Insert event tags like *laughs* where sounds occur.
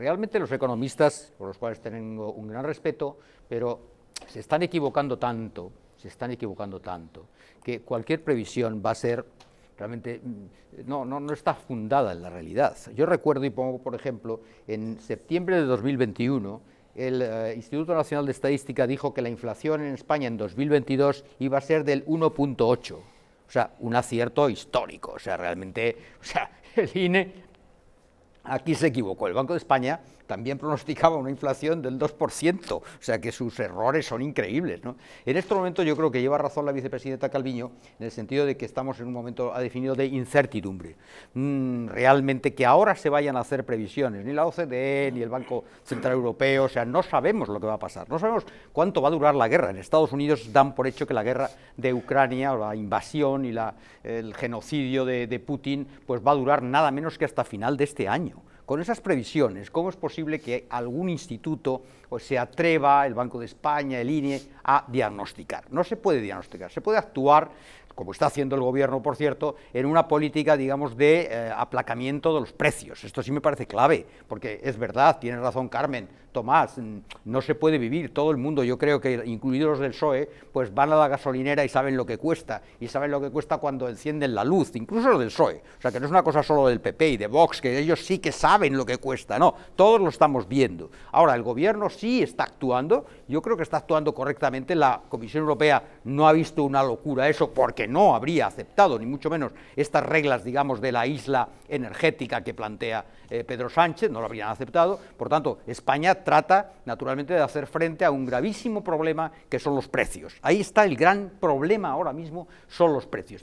Realmente los economistas, por los cuales tengo un gran respeto, pero se están equivocando tanto, se están equivocando tanto, que cualquier previsión va a ser realmente mm, no, no, está fundada en la realidad. Yo recuerdo y pongo, por ejemplo, en septiembre de 2021, el eh, Instituto Nacional de Estadística dijo que la inflación en España en 2022 iba a ser del 1.8. O sea, un acierto histórico. O sea, realmente, o sea, *laughs* el INE Aquí se equivocó. El Banco de España también pronosticaba una inflación del 2%, o sea que sus errores son increíbles. ¿no? En este momento yo creo que lleva razón la vicepresidenta Calviño en el sentido de que estamos en un momento ha definido de incertidumbre. Mm, realmente que ahora se vayan a hacer previsiones, ni la OCDE ni el Banco Central Europeo, o sea, no sabemos lo que va a pasar, no sabemos cuánto va a durar la guerra. En Estados Unidos dan por hecho que la guerra de Ucrania, o la invasión y el genocidio de Putin, pues va a durar nada menos que hasta final de este año. Con esas previsiones, ¿cómo es posible que algún instituto o se atreva, el Banco de España, el INE, a diagnosticar? No se puede diagnosticar, se puede actuar, como está haciendo el gobierno, por cierto, en una política, digamos, de eh, aplacamiento de los precios. Esto sí me parece clave, porque es verdad, tiene razón Carmen, Tomás, mm, no se puede vivir, todo el mundo, yo creo que incluidos los del PSOE, pues van a la gasolinera y saben lo que cuesta, y saben lo que cuesta cuando encienden la luz, incluso los del PSOE, o sea que no es una cosa solo del PP y de Vox, que ellos sí que saben saben lo que cuesta, no, todos lo estamos viendo. Ahora, el gobierno sí está actuando, yo creo que está actuando correctamente, la Comisión Europea no ha visto una locura eso porque no habría aceptado, ni mucho menos, estas reglas, digamos, de la isla energética que plantea eh, Pedro Sánchez, no lo habrían aceptado, por tanto, España trata, naturalmente, de hacer frente a un gravísimo problema que son los precios. Ahí está el gran problema ahora mismo, son los precios.